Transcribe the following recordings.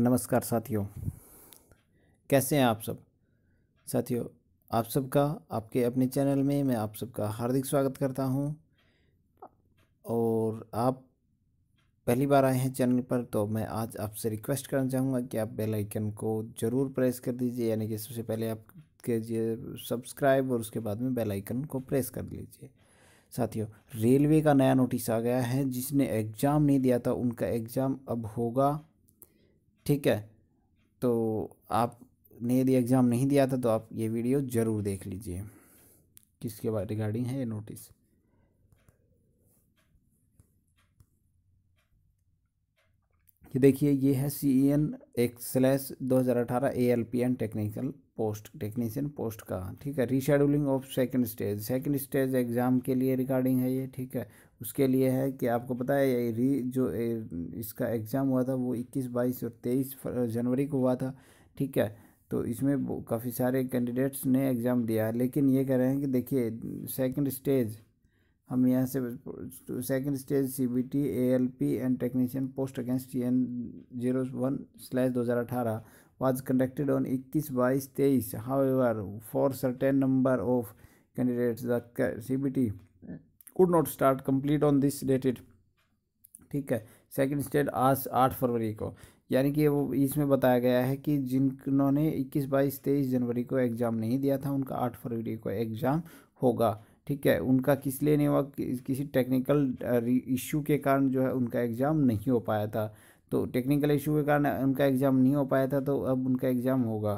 नमस्कार साथियों कैसे हैं आप सब साथियों आप सबका आपके अपने चैनल में मैं आप सबका हार्दिक स्वागत करता हूं और आप पहली बार आए हैं चैनल पर तो मैं आज आपसे रिक्वेस्ट करना चाहूँगा कि आप बेल आइकन को ज़रूर प्रेस कर दीजिए यानी कि सबसे पहले आप कीजिए सब्सक्राइब और उसके बाद में बेल आइकन को प्रेस कर लीजिए साथियों रेलवे का नया नोटिस आ गया है जिसने एग्ज़ाम नहीं दिया था उनका एग्ज़ाम अब होगा ठीक है तो आपने यदि एग्ज़ाम नहीं दिया था तो आप ये वीडियो ज़रूर देख लीजिए किसके बारे रिगार्डिंग है ये नोटिस ये देखिए ये है सी ई एन एक्स दो हज़ार अठारह A L P and technical post technician post का ठीक है rescheduling of second stage second stage exam के लिए रिगार्डिंग है ये ठीक है उसके लिए है कि आपको पता है री जो इसका एग्ज़ाम हुआ था वो इक्कीस बाईस और तेईस जनवरी को हुआ था ठीक है तो इसमें काफ़ी सारे कैंडिडेट्स ने एग्ज़ाम दिया लेकिन ये कह रहे हैं कि देखिए सेकंड स्टेज हम यहाँ से second stage C B T A L P and technician post against T N zero one slash दो हज़ार अठारह वाज कंडक्टेड ऑन इक्कीस बाईस तेईस however for certain number of candidates the C B T could not start complete on this dated ठीक है second stage आज आठ फरवरी को यानी कि वो इसमें बताया गया है कि जिन्होंने इक्कीस बाईस तेईस जनवरी को एग्ज़ाम नहीं दिया था उनका आठ फरवरी को एग्ज़ाम होगा ठीक है उनका किस लेने हुआ किसी टेक्निकल इशू के कारण जो है उनका एग्ज़ाम नहीं हो पाया था तो टेक्निकल इशू के कारण उनका एग्ज़ाम नहीं हो पाया था तो अब उनका एग्ज़ाम होगा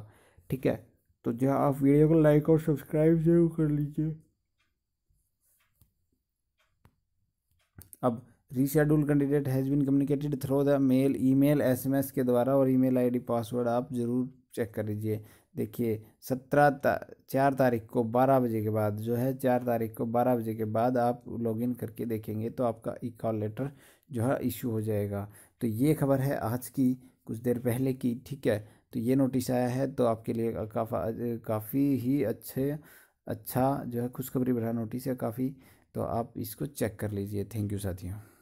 ठीक है तो जो आप वीडियो को लाइक और सब्सक्राइब जरूर कर लीजिए अब reschedule candidate has been communicated through the mail email SMS के द्वारा और ईमेल आईडी पासवर्ड आप ज़रूर चेक कर लीजिए देखिए सत्रह ता, चार तारीख को बारह बजे के बाद जो है चार तारीख को बारह बजे के बाद आप लॉगिन करके देखेंगे तो आपका ई कॉल लेटर जो है इशू हो जाएगा तो ये खबर है आज की कुछ देर पहले की ठीक है तो ये नोटिस आया है तो आपके लिए काफ़ा काफ़ी ही अच्छे अच्छा जो है खुशखबरी भरा नोटिस है काफ़ी तो आप इसको चेक कर लीजिए थैंक यू साथियों